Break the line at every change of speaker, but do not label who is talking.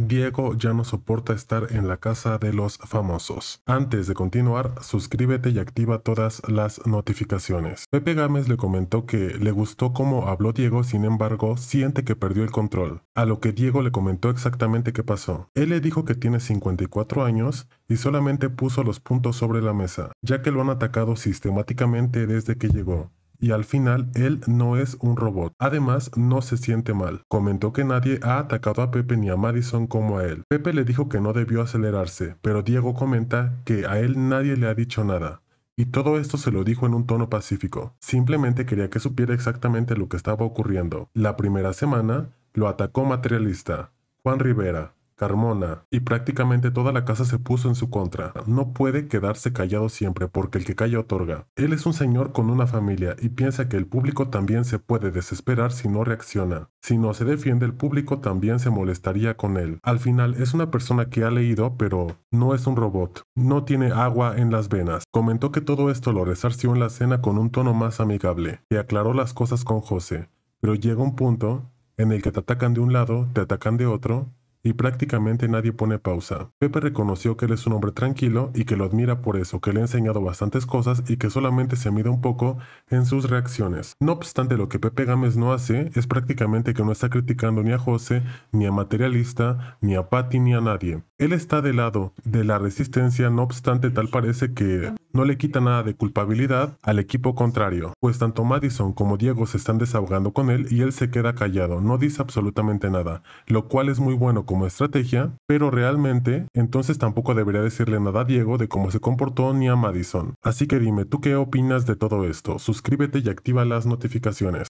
Diego ya no soporta estar en la casa de los famosos. Antes de continuar, suscríbete y activa todas las notificaciones. Pepe Gámez le comentó que le gustó cómo habló Diego, sin embargo, siente que perdió el control, a lo que Diego le comentó exactamente qué pasó. Él le dijo que tiene 54 años y solamente puso los puntos sobre la mesa, ya que lo han atacado sistemáticamente desde que llegó y al final él no es un robot. Además, no se siente mal. Comentó que nadie ha atacado a Pepe ni a Madison como a él. Pepe le dijo que no debió acelerarse, pero Diego comenta que a él nadie le ha dicho nada. Y todo esto se lo dijo en un tono pacífico. Simplemente quería que supiera exactamente lo que estaba ocurriendo. La primera semana lo atacó materialista, Juan Rivera, Carmona, y prácticamente toda la casa se puso en su contra. No puede quedarse callado siempre porque el que calla otorga. Él es un señor con una familia y piensa que el público también se puede desesperar si no reacciona. Si no se defiende el público también se molestaría con él. Al final es una persona que ha leído pero no es un robot. No tiene agua en las venas. Comentó que todo esto lo resarció en la cena con un tono más amigable y aclaró las cosas con José. Pero llega un punto en el que te atacan de un lado, te atacan de otro y prácticamente nadie pone pausa. Pepe reconoció que él es un hombre tranquilo y que lo admira por eso, que le ha enseñado bastantes cosas y que solamente se mide un poco en sus reacciones. No obstante, lo que Pepe Gámez no hace es prácticamente que no está criticando ni a José, ni a Materialista, ni a Patty, ni a nadie. Él está del lado de la resistencia, no obstante tal parece que no le quita nada de culpabilidad al equipo contrario, pues tanto Madison como Diego se están desahogando con él y él se queda callado, no dice absolutamente nada, lo cual es muy bueno como estrategia, pero realmente entonces tampoco debería decirle nada a Diego de cómo se comportó ni a Madison. Así que dime, ¿tú qué opinas de todo esto? Suscríbete y activa las notificaciones.